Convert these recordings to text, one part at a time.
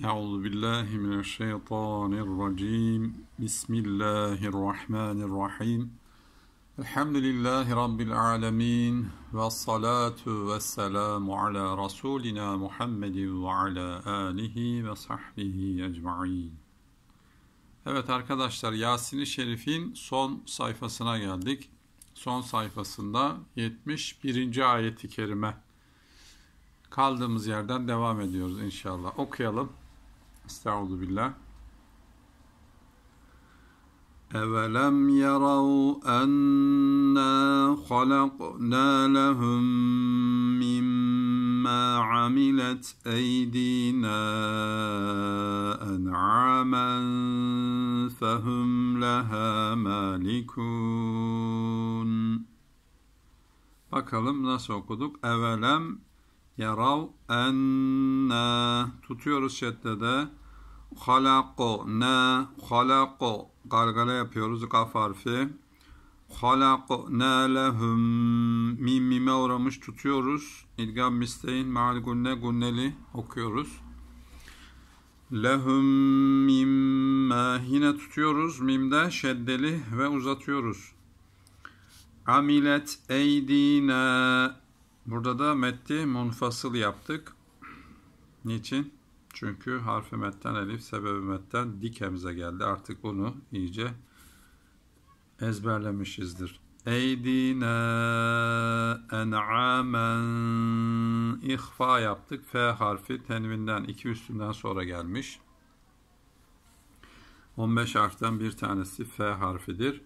Euzu billahi mineşşeytanirracim. Bismillahirrahmanirrahim. Elhamdülillahi rabbil alamin ve salatu vesselamu ala rasulina Muhammedin ve ala alihi ve sahbihi ecmaîn. Evet arkadaşlar Yasin-i Şerif'in son sayfasına geldik. Son sayfasında 71. ayeti kerime kaldığımız yerden devam ediyoruz inşallah. Okuyalım. استعوذ بالله أولم يروا أنا خلقنا لهم مما عملت أيدينا أنعاما فهم لها مالكون Bakalım nasıl okuduk? Evelem yarav enne tutuyoruz şeddede halako ne halako gargara yapıyoruz kaf harfi halako ne lehum mim mime uğramış tutuyoruz idgam misteyin meal gunne gunneli okuyoruz lehum mimme yine tutuyoruz mimde şeddeli ve uzatıyoruz amilet eydina Burada da metti munfasıl yaptık. Niçin? Çünkü harfi metten elif sebebi metten dik hemze geldi. Artık bunu iyice ezberlemişizdir. Eydina en'amen ihfa yaptık. F harfi tenvinden iki üstünden sonra gelmiş. 15 harften bir tanesi F harfidir.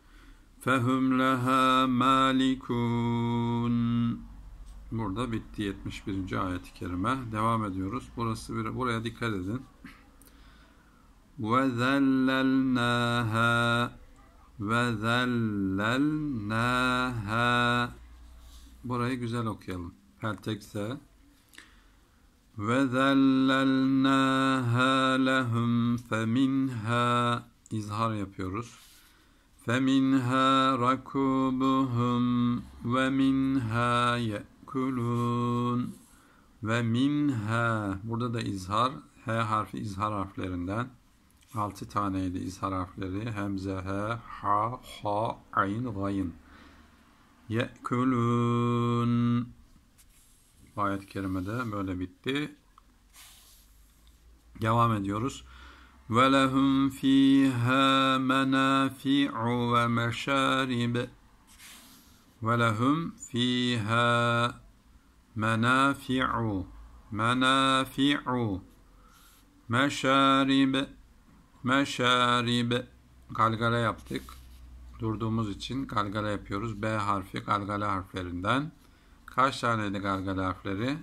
Fehum leha malikun burada bitti 71. ayet-i kerime. Devam ediyoruz. Burası bir, buraya dikkat edin. Ve zellelnâhâ ve zellelnâhâ Burayı güzel okuyalım. Peltekse ve zellelnâhâ lehum feminhâ izhar yapıyoruz. فَمِنْهَا رَكُوبُهُمْ وَمِنْهَا يَأْكُلُونَ te'kulun ve minha burada da izhar H harfi izhar harflerinden 6 taneydi izhar harfleri hemze he ha ha ayn gayn ye'kulun ayet-i kerimede böyle bitti devam ediyoruz ve lehum fiha menafi'u ve meşarib ve lehum fiha menafi'u menafi'u meşarib meşarib galgala yaptık. Durduğumuz için galgala yapıyoruz. B harfi galgala harflerinden. Kaç taneydi galgala harfleri?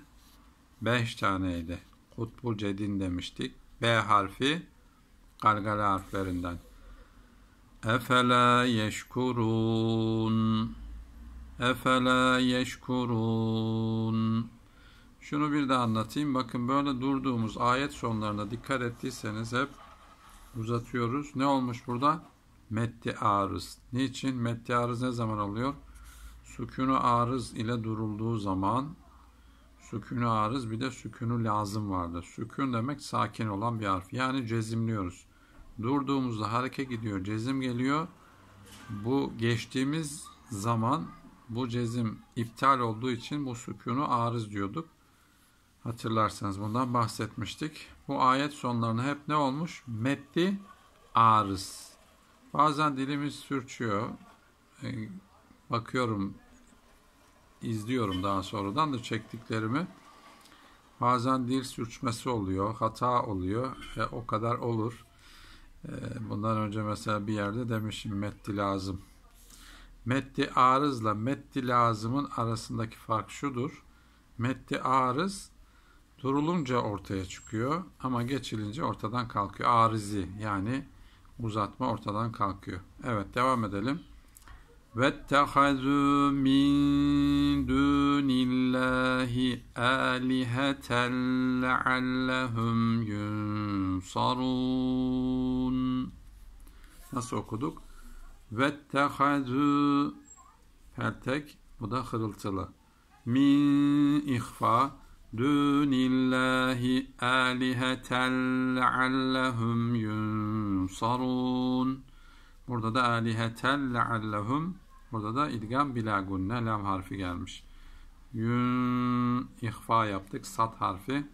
5 taneydi. Kutbu cedin demiştik. B harfi galgala harflerinden. Efela yeşkurun. Efela yeşkurun. Şunu bir de anlatayım. Bakın böyle durduğumuz ayet sonlarına dikkat ettiyseniz hep uzatıyoruz. Ne olmuş burada? Metti arız. Niçin? Metti arız ne zaman oluyor? Sükunu arız ile durulduğu zaman sükunu arız bir de sükunu lazım vardır. Sükun demek sakin olan bir harf. Yani cezimliyoruz. Durduğumuzda hareke gidiyor, cezim geliyor. Bu geçtiğimiz zaman bu cezim iptal olduğu için bu sükunu arız diyorduk. Hatırlarsanız bundan bahsetmiştik. Bu ayet sonlarına hep ne olmuş? Metti arız. Bazen dilimiz sürçüyor. E, bakıyorum, izliyorum daha sonradan da çektiklerimi. Bazen dil sürçmesi oluyor, hata oluyor. E, o kadar olur. E, bundan önce mesela bir yerde demişim metti lazım Metti arızla metti lazımın arasındaki fark şudur. Metti arız durulunca ortaya çıkıyor ama geçilince ortadan kalkıyor. Arizi yani uzatma ortadan kalkıyor. Evet devam edelim. وَاتَّخَذُوا مِنْ دُونِ اللّٰهِ آلِهَةً لَعَلَّهُمْ يُنْصَرُونَ Nasıl okuduk? Vettehazu peltek bu da hırıltılı. Min ihfa dunillahi alihetel leallehum yunsarun. Burada da alihetel leallehum. Burada da idgam bila gunne lam harfi gelmiş. Yün ihfa yaptık. Sat harfi.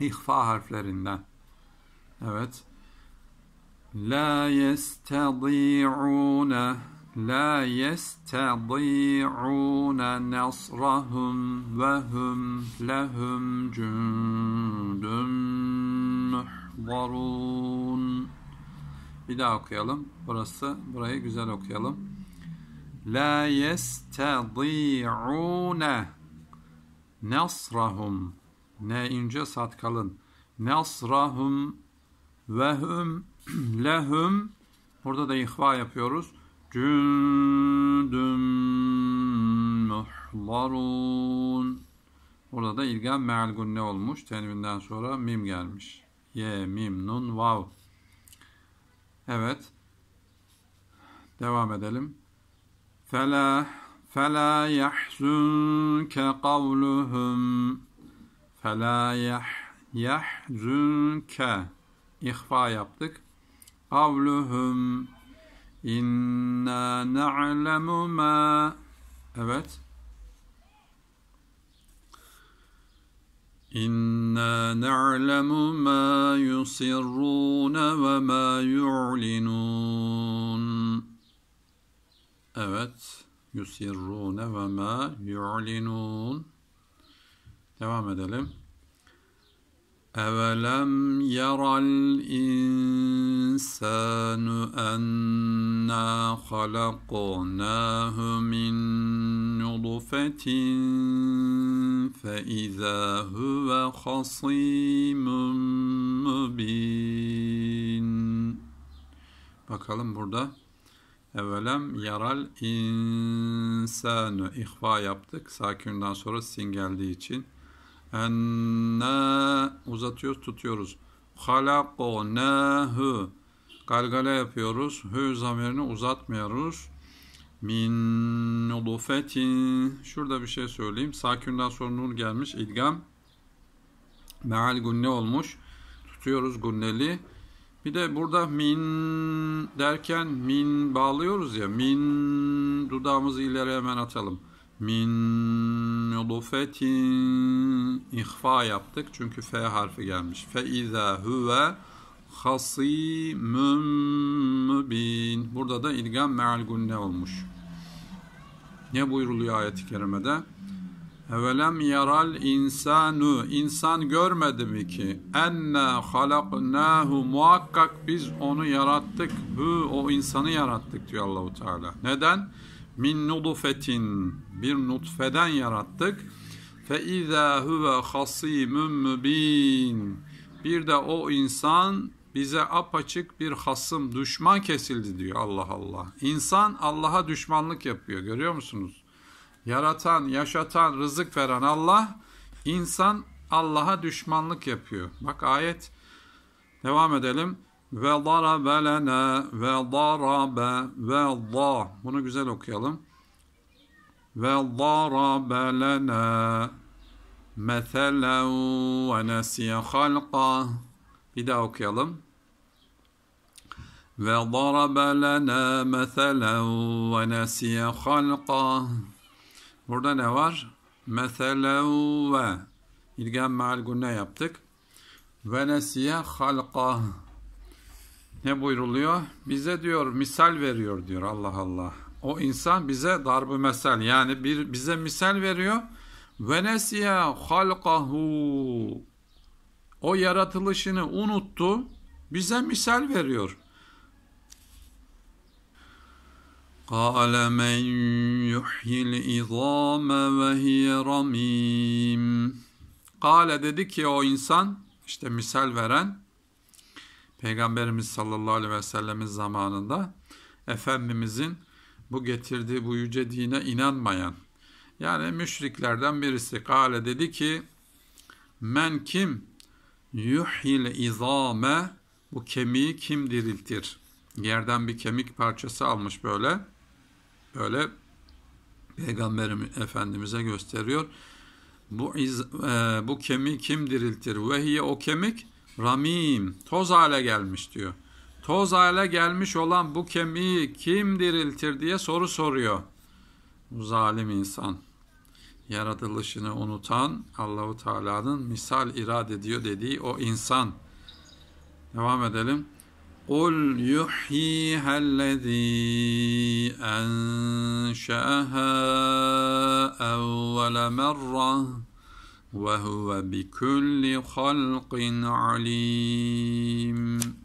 İhfa harflerinden. Evet. La yestadi'une La yestadi'une nasrahum ve hum lehum cündüm muhvarun Bir daha okuyalım. Burası, burayı güzel okuyalım. La yestadi'une Nasrahum Ne ince sat kalın. Nasrahum ve hum lehum burada da ihva yapıyoruz. Cündüm muhlarun Burada da ilgam meal gunne olmuş. Tenvinden sonra mim gelmiş. Ye, mim, nun, vav. Evet. Devam edelim. Fela fela yahzunke kavluhum fela yah yahzunke ihfa yaptık kavluhum inna na'lemu ma evet İnna na'lemu ma yusirrun ve ma yu'linun. Evet, yusirrun ve ma yu'linun. Devam edelim. أَوَلَمْ يَرَ الْإِنسَانُ أَنَّا خَلَقْنَاهُ مِنْ نُطْفَةٍ فَإِذَا هُوَ خَصِيمٌ مُبِينٌ Bakalım burada. Evvelem yaral insanı, ihva yaptık. Sakinden sonra sin geldiği için. Enne uzatıyoruz, tutuyoruz. Halaknâhu galgale yapıyoruz. Hü zamirini uzatmıyoruz. Min nudufetin şurada bir şey söyleyeyim. Sakinden sonra nur gelmiş. İdgam meal gunne olmuş. Tutuyoruz gunneli. Bir de burada min derken min bağlıyoruz ya. Min dudağımızı ileri hemen atalım. Min min nutfetin ihfa yaptık. Çünkü F harfi gelmiş. Fe izâ huve hasimüm mubin. Burada da ilgam me'al gunne olmuş. Ne buyuruluyor ayet-i kerimede? Evelem yaral insanu insan görmedi mi ki enna halaknahu muhakkak biz onu yarattık Bu o insanı yarattık diyor Allahu Teala. Neden? Min nudufetin bir nutfeden yarattık. Fe izâ huve hasîmün mübîn. Bir de o insan bize apaçık bir hasım, düşman kesildi diyor Allah Allah. İnsan Allah'a düşmanlık yapıyor görüyor musunuz? Yaratan, yaşatan, rızık veren Allah, insan Allah'a düşmanlık yapıyor. Bak ayet devam edelim. Ve darabelene ve darabe ve da. Bunu güzel okuyalım. Ve وضرب لنا مثلا ونسي خلقه bir daha okuyalım. وضرب لنا مثلا ونسي خلقه Burada ne var? Mesela ve İlgen meal günne yaptık. Ve nesiye halka. Ne buyruluyor? Bize diyor misal veriyor diyor Allah Allah o insan bize darbı mesel yani bir bize misal veriyor. Ve nesiye O yaratılışını unuttu. Bize misal veriyor. قال من يحيي العظام وهي رميم قال dedi ki o insan işte misal veren Peygamberimiz sallallahu aleyhi ve sellemin zamanında Efendimizin bu getirdiği bu yüce dine inanmayan yani müşriklerden birisi kale dedi ki men kim yuhil izame bu kemiği kim diriltir? Yerden bir kemik parçası almış böyle. Böyle Peygamberim Efendimiz'e gösteriyor. Bu, iz, e, bu kemiği kim diriltir? Ve o kemik ramim, toz hale gelmiş diyor toz hale gelmiş olan bu kemiği kim diriltir diye soru soruyor. Bu zalim insan yaratılışını unutan Allahu Teala'nın misal irade ediyor dediği o insan. Devam edelim. قُلْ يُحْيِهَا الَّذ۪ي أَنْشَأَهَا أَوَّلَ مَرَّةٍ وَهُوَ بِكُلِّ خَلْقٍ عَلِيمٍ